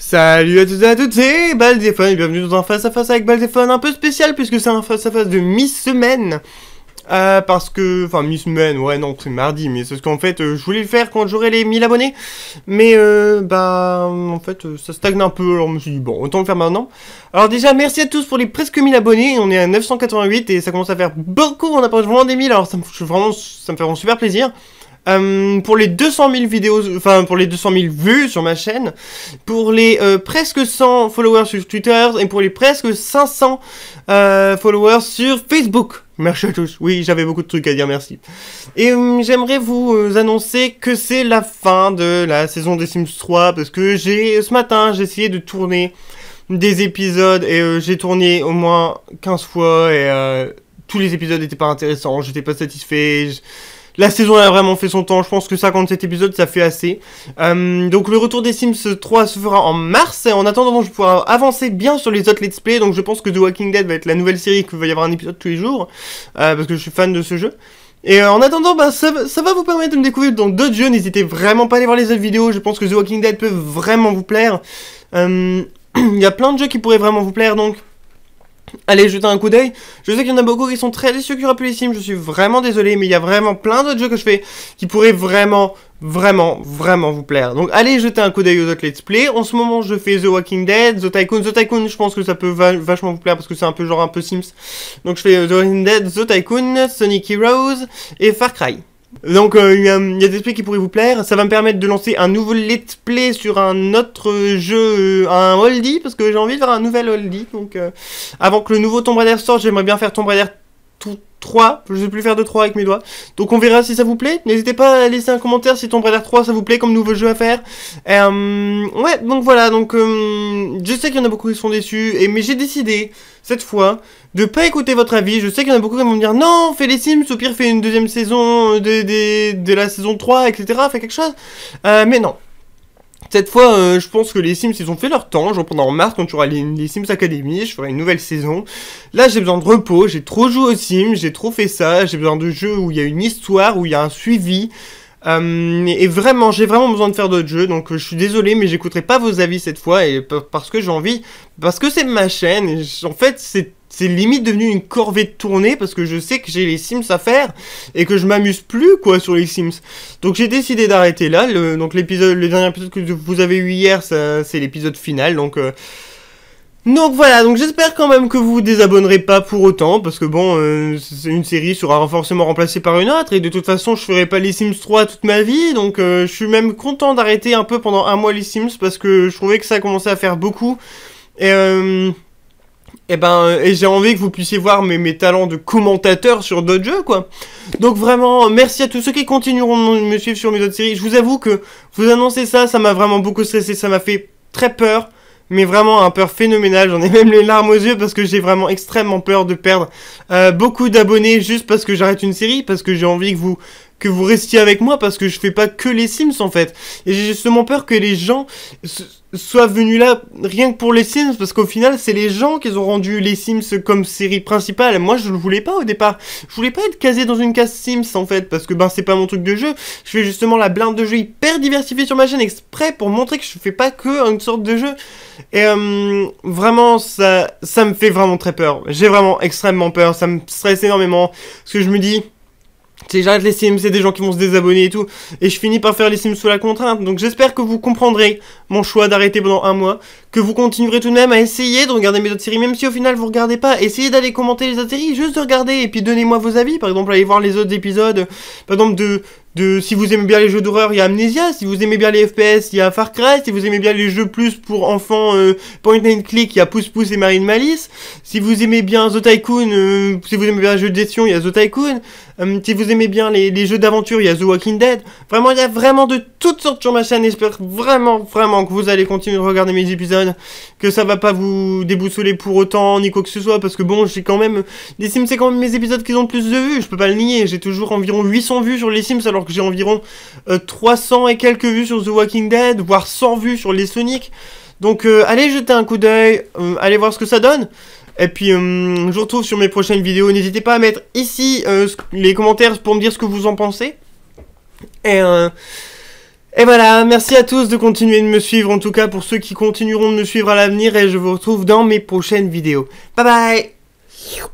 Salut à tous et à toutes, c'est Balzéphone et bienvenue dans un face-à-face avec Balzéphone un peu spécial puisque c'est un face-à-face de mi-semaine. Euh, parce que, enfin mi-semaine, ouais non c'est mardi, mais c'est ce qu'en fait euh, je voulais le faire quand j'aurai les 1000 abonnés. Mais euh, bah en fait euh, ça stagne un peu, alors je me suis dit bon autant le faire maintenant. Alors déjà merci à tous pour les presque 1000 abonnés, on est à 988 et ça commence à faire beaucoup, on approche vraiment des 1000, alors ça me, ça me fait vraiment super plaisir. Euh, pour les 200 000 vidéos, enfin pour les 200 vues sur ma chaîne, pour les euh, presque 100 followers sur Twitter et pour les presque 500 euh, followers sur Facebook. Merci à tous. Oui, j'avais beaucoup de trucs à dire, merci. Et j'aimerais vous annoncer que c'est la fin de la saison des Sims 3 parce que j'ai ce matin j'ai essayé de tourner des épisodes et j'ai tourné au moins 15 fois et tous les épisodes n'étaient pas intéressants, j'étais pas satisfait. Je la saison a vraiment fait son temps. Je pense que 57 épisodes, ça fait assez. Euh, donc le retour des Sims 3 se fera en mars. En attendant, je pourrai avancer bien sur les autres let's play. Donc je pense que The Walking Dead va être la nouvelle série, qu'il va y avoir un épisode tous les jours. Euh, parce que je suis fan de ce jeu. Et euh, en attendant, bah, ça, ça, va vous permettre de me découvrir dans d'autres jeux. N'hésitez vraiment pas à aller voir les autres vidéos. Je pense que The Walking Dead peut vraiment vous plaire. Il y a plein de jeux qui pourraient vraiment vous plaire, donc Allez jeter un coup d'œil. Je sais qu'il y en a beaucoup qui sont très déçus qui n'y aura les Sims. Je suis vraiment désolé, mais il y a vraiment plein d'autres jeux que je fais qui pourraient vraiment, vraiment, vraiment vous plaire. Donc allez jeter un coup d'œil aux autres Let's Play. En ce moment, je fais The Walking Dead, The Tycoon. The Tycoon, je pense que ça peut vachement vous plaire parce que c'est un peu genre un peu Sims. Donc je fais The Walking Dead, The Tycoon, Sonic Heroes et Far Cry. Donc euh, il y, a des trucs qui pourraient vous plaire. Ça va me permettre de lancer un nouveau let's play sur un autre jeu, euh, un oldie, parce que j'ai envie de faire un nouvel oldie. Donc euh, avant que le nouveau Tomb Raider sorte, j'aimerais bien faire Tomb Raider 3. Je vais plus faire de 3 avec mes doigts. Donc on verra si ça vous plaît. N'hésitez pas à laisser un commentaire si Tomb Raider 3 ça vous plaît comme nouveau jeu à faire. Euh, ouais, donc voilà. Donc euh, je sais qu'il y en a beaucoup qui sont déçus. Et, mais j'ai décidé, cette fois, de pas écouter votre avis. Je sais qu'il y en a beaucoup qui vont me dire non, fais les Sims, au pire fais une deuxième saison euh, de, de, de la saison 3, etc. Fais quelque chose. mais non, cette fois, euh, je pense que les Sims, ils ont fait leur temps. genre pendant mars quand tu auras les, Sims Academy. Je ferai une nouvelle saison. Là, j'ai besoin de repos. J'ai trop joué aux Sims. J'ai trop fait ça. J'ai besoin de jeux où il y a une histoire, où il y a un suivi. Euh, et vraiment, j'ai vraiment besoin de faire d'autres jeux, donc euh, je suis désolé, mais j'écouterai pas vos avis cette fois, et parce que j'ai envie, parce que c'est ma chaîne, en fait, c'est c'est limite devenu une corvée de tournée parce que je sais que j'ai les Sims à faire et que je m'amuse plus quoi sur les Sims. Donc j'ai décidé d'arrêter là. donc l'épisode, le dernier épisode que vous avez eu hier, c'est l'épisode final. Donc euh, donc voilà. Donc j'espère quand même que vous vous désabonnerez pas pour autant parce que bon, euh, une série sera forcément remplacée par une autre et de toute façon je ferai pas les Sims 3 toute ma vie. Donc euh, je suis même content d'arrêter un peu pendant un mois les Sims parce que je trouvais que ça commençait à faire beaucoup et et eh ben, euh, et j'ai envie que vous puissiez voir mes, talents de commentateur sur d'autres jeux, quoi. Donc vraiment, merci à tous ceux qui continueront de me suivre sur mes autres séries. Je vous avoue que vous annoncez ça, ça m'a vraiment beaucoup stressé, ça m'a fait très peur. Mais vraiment un peur phénoménal, j'en ai même les larmes aux yeux parce que j'ai vraiment extrêmement peur de perdre euh, beaucoup d'abonnés juste parce que j'arrête une série, parce que j'ai envie que vous que vous restiez avec moi parce que je fais pas que les Sims en fait. Et j'ai justement peur que les gens soient venus là rien que pour les Sims parce qu'au final c'est les gens qui ont rendu les Sims comme série principale. Moi je le voulais pas au départ. Je voulais pas être casé dans une case Sims en fait parce que ben c'est pas mon truc de jeu. Je fais justement la blinde de jeu hyper diversifiée sur ma chaîne exprès pour montrer que je fais pas que une sorte de jeu. Et euh, vraiment ça ça me fait vraiment très peur. J'ai vraiment extrêmement peur. Ça me stresse énormément parce que je me dis sais, j'arrête les Sims, c'est des gens qui vont se désabonner et tout. Et je finis par faire les Sims sous la contrainte. Donc j'espère que vous comprendrez mon choix d'arrêter pendant un mois. Que vous continuerez tout de même à essayer de regarder mes autres séries, même si au final vous regardez pas. Essayez d'aller commenter les autres séries, juste de regarder. Et puis donnez-moi vos avis. Par exemple, allez voir les autres épisodes. Par exemple, de, de, si vous aimez bien les jeux d'horreur, il y a Amnesia, si vous aimez bien les FPS, il y a Far Cry, si vous aimez bien les jeux plus pour enfants euh, point and click, il y a Pouce Pouce et Marine Malice, si vous aimez bien The Tycoon, euh, si vous aimez bien les jeux de gestion, il y a The Tycoon, euh, si vous aimez bien les, jeux d'aventure, il y a The Walking Dead. Vraiment, il y a vraiment de toutes sortes sur ma chaîne. J'espère vraiment, vraiment que vous allez continuer de regarder mes épisodes, que ça va pas vous déboussoler pour autant, ni quoi que ce soit, parce que bon, j'ai quand même... Les Sims, c'est quand même mes épisodes qui ont le plus de vues, je peux pas le nier. J'ai toujours environ 800 vues sur les Sims, alors que j'ai environ 300 euh, et quelques vues sur The Walking Dead, voire 100 vues sur les Sonic. Donc euh, allez jeter un coup d'œil, allez voir ce que ça donne. Et puis, euh, je vous retrouve sur mes prochaines vidéos. N'hésitez pas à mettre ici euh, les commentaires pour me dire ce que vous en pensez. Euh, et voilà, merci à tous de continuer de me suivre, en tout cas pour ceux qui continueront de me suivre à l'avenir. Et je vous retrouve dans mes prochaines vidéos. Bye bye